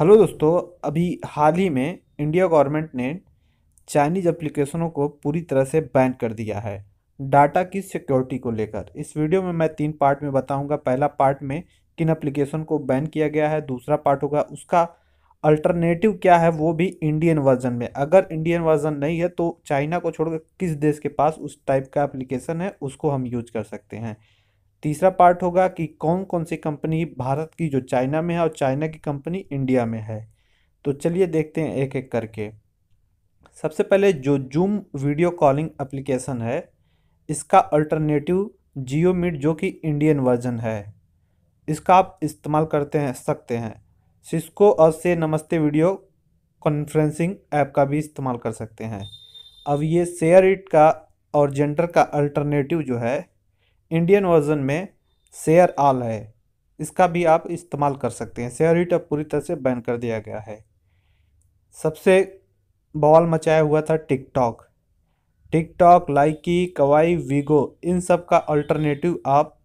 hello दोस्तों अभी हाल ही में इंडिया गवर्नमेंट ने चाइनीज एप्लीकेशनों को पूरी तरह से बैन कर दिया है डाटा की सिक्योरिटी को लेकर इस वीडियो में मैं तीन पार्ट में बताऊंगा पहला पार्ट में किन एप्लीकेशन को बैन किया गया है दूसरा पार्ट होगा उसका अल्टरनेटिव क्या है वो भी इंडियन वर्जन में अगर इंडियन वर्जन नहीं है तो चाइना को छोड़कर किस देश के पास उस टाइप का एप्लीकेशन है उसको हम यूज कर सकते हैं तीसरा पार्ट होगा कि कौन कौन सी कंपनी भारत की जो चाइना में है और चाइना की कंपनी इंडिया में है तो चलिए देखते हैं एक एक करके सबसे पहले जो जूम वीडियो कॉलिंग एप्लीकेशन है इसका अल्टरनेटिव जियो मीट जो कि इंडियन वर्जन है इसका आप इस्तेमाल करते हैं सकते हैं सिस्को और से नमस्ते वीडियो कॉन्फ्रेंसिंग ऐप का भी इस्तेमाल कर सकते हैं अब ये शेयर इट का और जेंडर का अल्टरनेटिव जो है इंडियन वर्जन में शेयर आल है इसका भी आप इस्तेमाल कर सकते हैं शेयर इट अब पूरी तरह से बैन कर दिया गया है सबसे बवाल मचाया हुआ था TikTok TikTok Likee Kwai Vigo इन सब का अल्टरनेटिव आप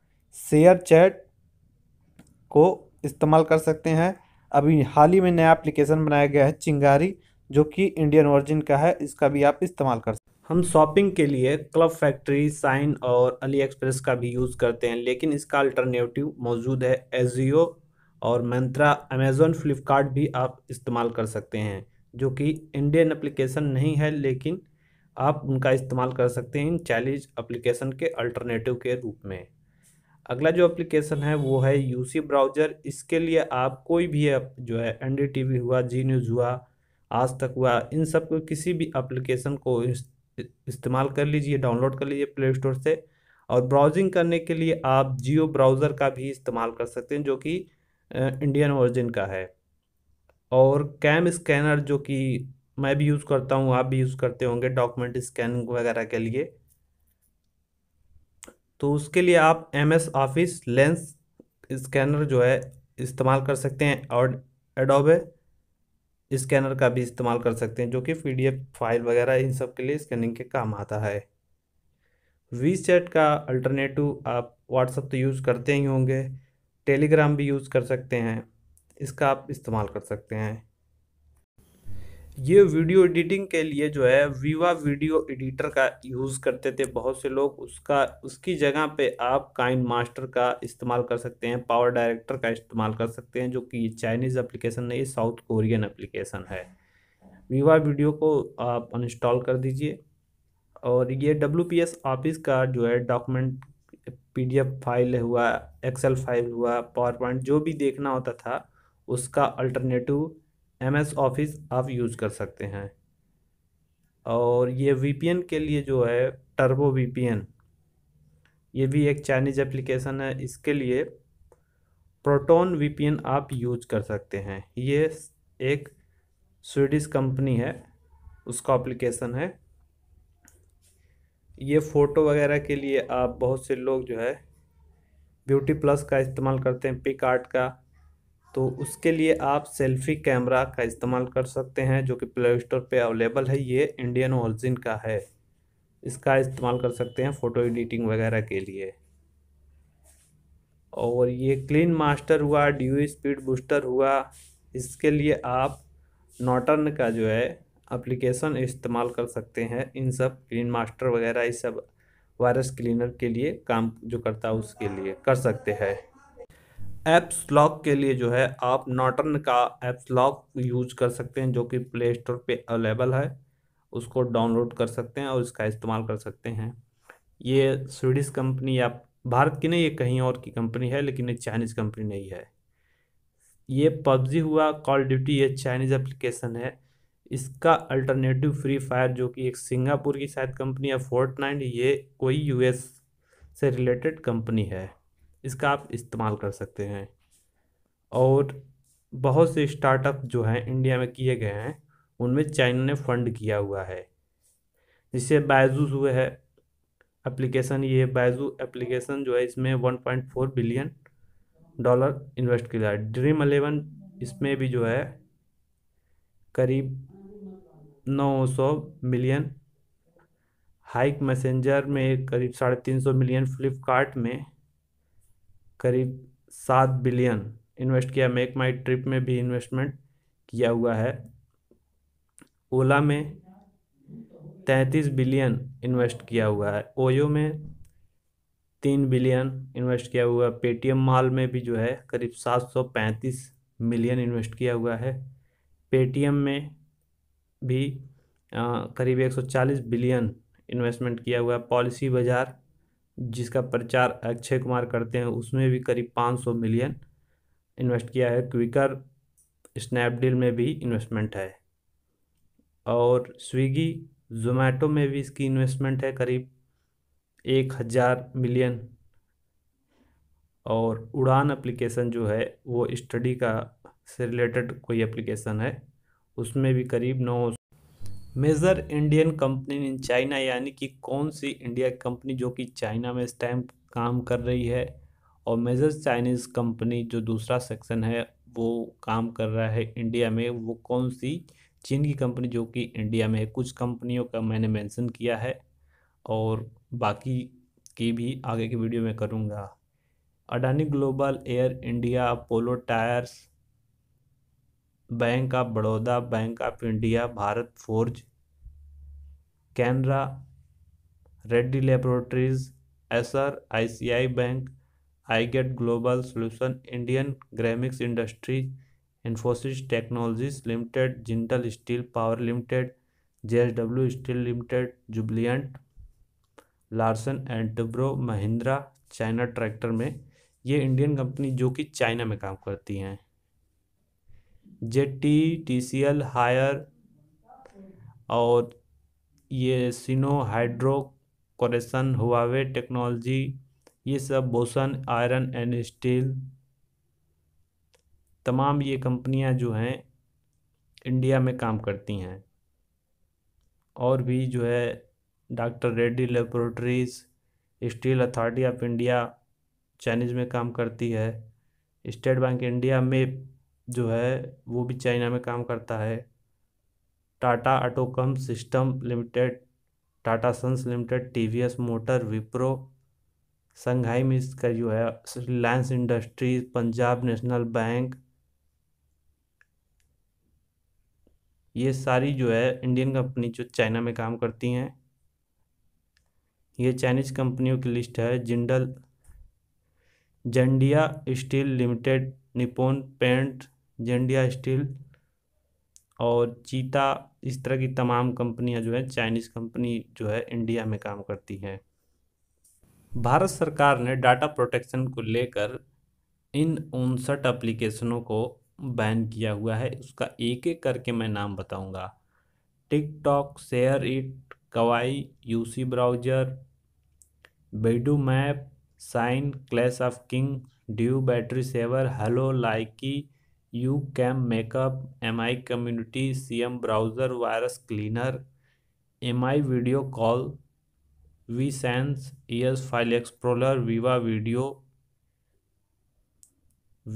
शेयर चैट को इस्तेमाल कर सकते हैं अभी हाल ही में नया एप्लीकेशन बनाया गया है चिंगारी जो कि इंडियन वर्जिन का है इसका भी आप इस्तेमाल कर हम शॉपिंग के लिए क्लब फैक्ट्री साइन और अली एक्सप्रेस का भी यूज़ करते हैं लेकिन इसका अल्टरनेटिव मौजूद है एजियो और मंत्रा अमेज़ोन फ्लिपकार्ट भी आप इस्तेमाल कर सकते हैं जो कि इंडियन एप्लीकेशन नहीं है लेकिन आप उनका इस्तेमाल कर सकते हैं इन चैलेंज एप्लीकेशन के अल्टरनेटिव के रूप में अगला जो एप्लीकेशन है वो है यूसी ब्राउज़र इसके लिए आप कोई भी ऐप जो है एन हुआ जी न्यूज़ हुआ आज तक हुआ इन सब को किसी भी एप्लीकेशन को इस्तेमाल कर लीजिए डाउनलोड कर लीजिए प्ले स्टोर से और ब्राउजिंग करने के लिए आप जियो ब्राउज़र का भी इस्तेमाल कर सकते हैं जो कि इंडियन ओरिजिन का है और कैम स्कैनर जो कि मैं भी यूज़ करता हूँ आप भी यूज़ करते होंगे डॉक्यूमेंट स्कैनिंग वगैरह के लिए तो उसके लिए आप M S Office Lens scanner जो है इस्तेमाल कर सकते हैं और एडोबे स्कैनर का भी इस्तेमाल कर सकते हैं जो कि पी फाइल वगैरह इन सब के लिए स्कैनिंग के काम आता है वी चैट का अल्टरनेटिव आप व्हाट्सअप तो यूज़ करते ही होंगे टेलीग्राम भी यूज़ कर सकते हैं इसका आप इस्तेमाल कर सकते हैं ये वीडियो एडिटिंग के लिए जो है वीवा वीडियो एडिटर का यूज़ करते थे बहुत से लोग उसका उसकी जगह पे आप काइन मास्टर का इस्तेमाल कर सकते हैं पावर डायरेक्टर का इस्तेमाल कर सकते हैं जो कि चाइनीज़ एप्लीकेशन नहीं ये साउथ कोरियन एप्लीकेशन है वीवा वीडियो को आप अनइंस्टॉल कर दीजिए और ये डब्ल्यू ऑफिस का जो है डॉक्यूमेंट पी फाइल हुआ एक्सेल फाइल हुआ पावर पॉइंट जो भी देखना होता था उसका अल्टरनेटिव एम एस ऑफिस आप यूज़ कर सकते हैं और ये वी पी एन के लिए जो है टर्बो वी पी एन ये भी एक चाइनीज एप्लीकेशन है इसके लिए प्रोटोन वी पी एन आप यूज कर सकते हैं ये एक स्वीडिश कंपनी है उसका एप्लीकेशन है ये फ़ोटो वगैरह के लिए आप बहुत से लोग जो है ब्यूटी प्लस का इस्तेमाल करते हैं पिक आर्ट का तो उसके लिए आप सेल्फी कैमरा का इस्तेमाल कर सकते हैं जो कि प्ले स्टोर पर अवेलेबल है ये इंडियन ओरिजिन का है इसका इस्तेमाल कर सकते हैं फ़ोटो एडिटिंग वगैरह के लिए और ये क्लीन मास्टर हुआ ड्यू स्पीड बूस्टर हुआ इसके लिए आप नोटर्न का जो है एप्लीकेशन इस्तेमाल कर सकते हैं इन सब क्लीन मास्टर वगैरह इस सब वायरस क्लीनर के लिए काम जो करता है उसके लिए कर सकते हैं एप्स लॉक के लिए जो है आप नॉटन का एप्स लॉक यूज कर सकते हैं जो कि प्ले स्टोर पे अवेलेबल है उसको डाउनलोड कर सकते हैं और इसका इस्तेमाल कर सकते हैं ये स्वीडिश कंपनी या भारत की नहीं ये कहीं और की कंपनी है लेकिन ये चाइनीज़ कंपनी नहीं है ये पबजी हुआ कॉल ड्यूटी ये चाइनीज़ एप्लीकेशन है इसका अल्टरनेटिव फ्री फायर जो कि एक सिंगापुर की शायद कंपनी है फोर्ट ये कोई यूएस से रिलेटेड कंपनी है इसका आप इस्तेमाल कर सकते हैं और बहुत से स्टार्टअप जो हैं इंडिया में किए गए हैं उनमें चाइना ने फंड किया हुआ है जिससे बायजूस हुए है एप्लीकेशन ये बायजू एप्लीकेशन जो है इसमें 1.4 बिलियन डॉलर इन्वेस्ट किया है ड्रीम अलेवन इसमें भी जो है करीब 900 मिलियन हाइक मैसेंजर में करीब साढ़े तीन सौ मिलियन फ्लिपकार्ट में करीब सात बिलियन इन्वेस्ट किया मेक माई ट्रिप में भी इन्वेस्टमेंट किया हुआ है ओला में तैंतीस बिलियन इन्वेस्ट किया हुआ है ओयो में तीन बिलियन इन्वेस्ट किया हुआ है पेटीएम मॉल में भी जो है करीब सात सौ पैंतीस मिलियन इन्वेस्ट किया हुआ है पेटीएम में भी आ, करीब चालीस बिलियन इन्वेस्टमेंट किया हुआ है पॉलिसी बाज़ार जिसका प्रचार अक्षय कुमार करते हैं उसमें भी करीब 500 मिलियन इन्वेस्ट किया है क्विकर स्नैपडील में भी इन्वेस्टमेंट है और स्विगी जोमेटो में भी इसकी इन्वेस्टमेंट है करीब एक हज़ार मिलियन और उड़ान एप्लीकेशन जो है वो स्टडी का से रिलेटेड कोई एप्लीकेशन है उसमें भी करीब नौ major Indian company in China यानी कि कौन सी इंडिया कंपनी जो कि चाइना में इस टाइम काम कर रही है और मेजर चाइनीज़ कंपनी जो दूसरा सेक्शन है वो काम कर रहा है इंडिया में वो कौन सी चीन की कंपनी जो कि इंडिया में है कुछ कंपनियों का मैंने मेंशन किया है और बाकी की भी आगे की वीडियो में करूँगा Adani global Air India Apollo tyres bank of Baroda bank of India Bharat forge Canara Reddy laboratories Acer ICI bank iGate global solution Indian ग्रेमिक्स industry Infosys technologies limited Jindal steel power limited J W steel limited Jubilant Larsen and Toubro Mahindra China tractor में ये Indian company जो कि China में काम करती हैं Z T T C L Haier और ये Sino Hydro corporation Huawei technology ये सब बोसन आयरन एंड स्टील तमाम ये कंपनियां जो हैं इंडिया में काम करती हैं और भी जो है doctor Reddy laboratories steel authority of India Chinese में काम करती है स्टेट बैंक इंडिया में जो है वो भी चाइना में काम करता है Tata Autocomp system limited Tata sons limited TVS motor Wipro Shanghai में इसका जो है Reliance industries Punjab national bank ये सारी जो है इंडियन कंपनी जो चाइना में काम करती हैं ये चाइनीज कंपनियों की लिस्ट है Jindal India steel limited Nippon paint जेंडिया स्टील और चीता इस तरह की तमाम कंपनियां जो है चाइनीज़ कंपनी जो है इंडिया में काम करती हैं भारत सरकार ने डाटा प्रोटेक्शन को लेकर इन उनसठ एप्लीकेशनों को बैन किया हुआ है उसका एक एक करके मैं नाम बताऊंगा TikTok share it Kwai UC browser Baidu map साइन clash of king Du battery saver Helo Likee YouCam makeup M I community C M browser virus cleaner M I video call वी सेंस ईयर्स file explorer Viva video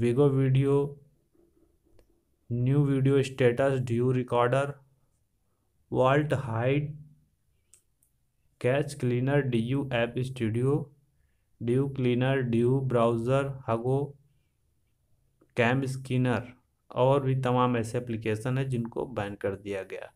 Vigo video new video status Du recorder vault hide cache cleaner D U app studio Du cleaner Du browser Hago cam scanner और भी तमाम ऐसे application है जिनको ban कर दिया गया